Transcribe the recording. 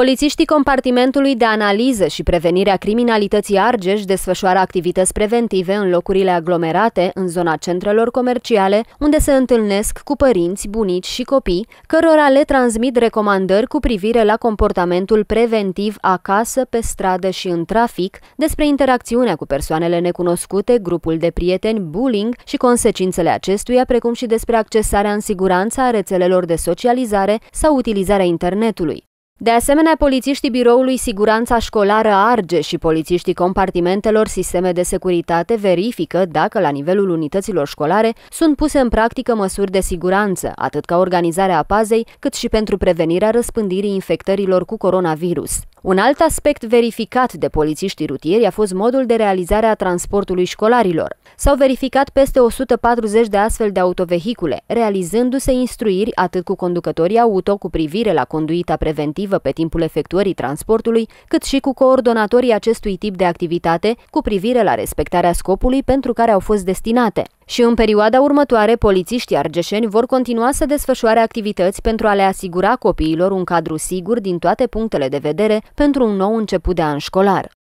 Polițiștii compartimentului de analiză și prevenire a criminalității Argeș desfășoară activități preventive în locurile aglomerate, în zona centrelor comerciale, unde se întâlnesc cu părinți, bunici și copii, cărora le transmit recomandări cu privire la comportamentul preventiv acasă, pe stradă și în trafic, despre interacțiunea cu persoanele necunoscute, grupul de prieteni, bullying și consecințele acestuia, precum și despre accesarea în siguranță a rețelelor de socializare sau utilizarea internetului. De asemenea, polițiștii biroului Siguranța Școlară Arge și polițiștii compartimentelor Sisteme de Securitate verifică dacă la nivelul unităților școlare sunt puse în practică măsuri de siguranță, atât ca organizarea pazei, cât și pentru prevenirea răspândirii infectărilor cu coronavirus. Un alt aspect verificat de polițiștii rutieri a fost modul de realizare a transportului școlarilor. S-au verificat peste 140 de astfel de autovehicule, realizându-se instruiri atât cu conducătorii auto cu privire la conduita preventivă pe timpul efectuării transportului, cât și cu coordonatorii acestui tip de activitate cu privire la respectarea scopului pentru care au fost destinate. Și în perioada următoare, polițiștii argeșeni vor continua să desfășoare activități pentru a le asigura copiilor un cadru sigur din toate punctele de vedere pentru un nou început de an școlar.